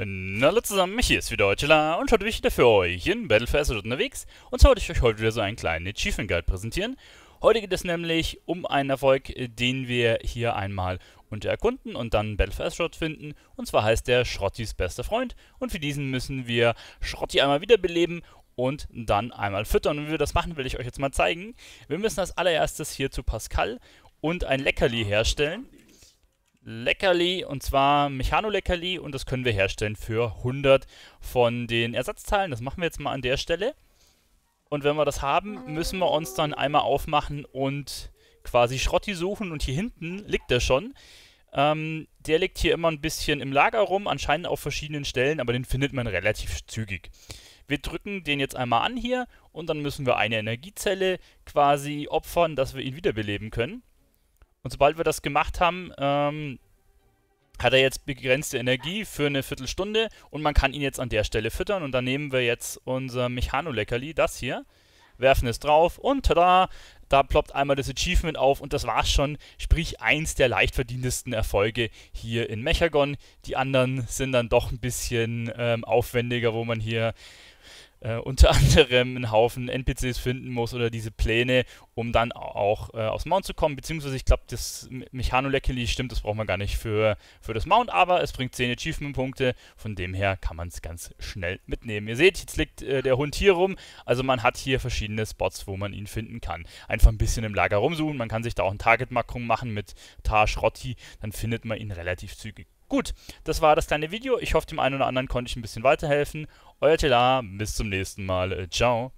Hallo zusammen, hier ist wieder Eutela und heute bin ich wieder für euch in Battle for Azeroth unterwegs und zwar wollte ich euch heute wieder so einen kleinen Achievement Guide präsentieren. Heute geht es nämlich um einen Erfolg, den wir hier einmal unter Erkunden und dann Battle for Azeroth finden und zwar heißt der Schrottis bester Freund und für diesen müssen wir Schrotti einmal wiederbeleben und dann einmal füttern und wie wir das machen will ich euch jetzt mal zeigen. Wir müssen als allererstes hier zu Pascal und ein Leckerli herstellen Leckerli und zwar Mechano-Leckerli und das können wir herstellen für 100 von den Ersatzteilen. Das machen wir jetzt mal an der Stelle. Und wenn wir das haben, müssen wir uns dann einmal aufmachen und quasi Schrotti suchen und hier hinten liegt er schon. Ähm, der liegt hier immer ein bisschen im Lager rum, anscheinend auf verschiedenen Stellen, aber den findet man relativ zügig. Wir drücken den jetzt einmal an hier und dann müssen wir eine Energiezelle quasi opfern, dass wir ihn wiederbeleben können. Und sobald wir das gemacht haben, ähm, hat er jetzt begrenzte Energie für eine Viertelstunde und man kann ihn jetzt an der Stelle füttern. Und dann nehmen wir jetzt unser Mechano-Leckerli, das hier, werfen es drauf und tada, da ploppt einmal das Achievement auf und das war's schon, sprich eins der leicht verdientesten Erfolge hier in Mechagon. Die anderen sind dann doch ein bisschen ähm, aufwendiger, wo man hier äh, unter anderem einen Haufen NPCs finden muss oder diese Pläne, um dann auch äh, aufs Mount zu kommen. Beziehungsweise, ich glaube, das Mechanolecally stimmt, das braucht man gar nicht für, für das Mount, aber es bringt 10 Achievement-Punkte. Von dem her kann man es ganz schnell mitnehmen. Ihr seht, jetzt liegt äh, der Hund hier rum. Also, man hat hier verschiedene Spots, wo man ihn finden kann. Einfach ein bisschen im Lager rumsuchen. Man kann sich da auch ein Target-Markung machen mit Tar Rotti. Dann findet man ihn relativ zügig. Gut, das war das kleine Video. Ich hoffe, dem einen oder anderen konnte ich ein bisschen weiterhelfen. Euer Tela, bis zum nächsten Mal. Äh, ciao.